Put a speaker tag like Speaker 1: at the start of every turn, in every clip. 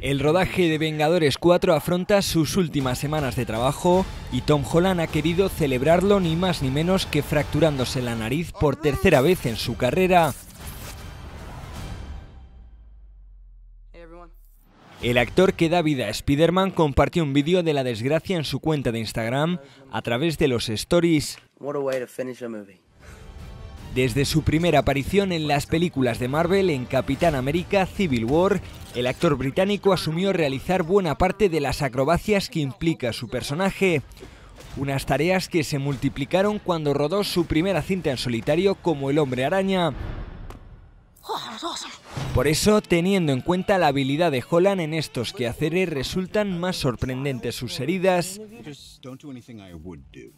Speaker 1: El rodaje de Vengadores 4 afronta sus últimas semanas de trabajo y Tom Holland ha querido celebrarlo ni más ni menos que fracturándose la nariz por tercera vez en su carrera. El actor que da vida a Spider-Man compartió un vídeo de la desgracia en su cuenta de Instagram a través de los stories. Desde su primera aparición en las películas de Marvel en Capitán América Civil War, el actor británico asumió realizar buena parte de las acrobacias que implica su personaje, unas tareas que se multiplicaron cuando rodó su primera cinta en solitario como El hombre araña. Por eso, teniendo en cuenta la habilidad de Holland en estos quehaceres, resultan más sorprendentes sus heridas.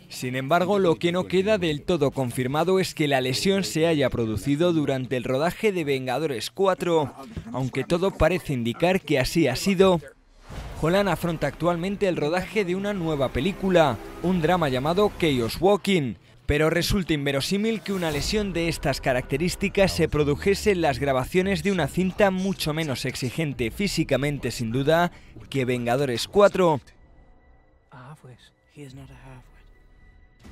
Speaker 1: Sin embargo, lo que no queda del todo confirmado es que la lesión se haya producido durante el rodaje de Vengadores 4, aunque todo parece indicar que así ha sido. Holland afronta actualmente el rodaje de una nueva película, un drama llamado Chaos Walking, pero resulta inverosímil que una lesión de estas características se produjese en las grabaciones de una cinta mucho menos exigente físicamente sin duda que Vengadores 4.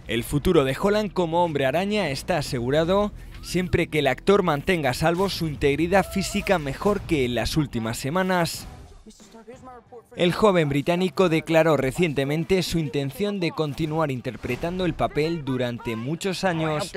Speaker 1: El futuro de Holland como hombre araña está asegurado siempre que el actor mantenga a salvo su integridad física mejor que en las últimas semanas. El joven británico declaró recientemente su intención de continuar interpretando el papel durante muchos años.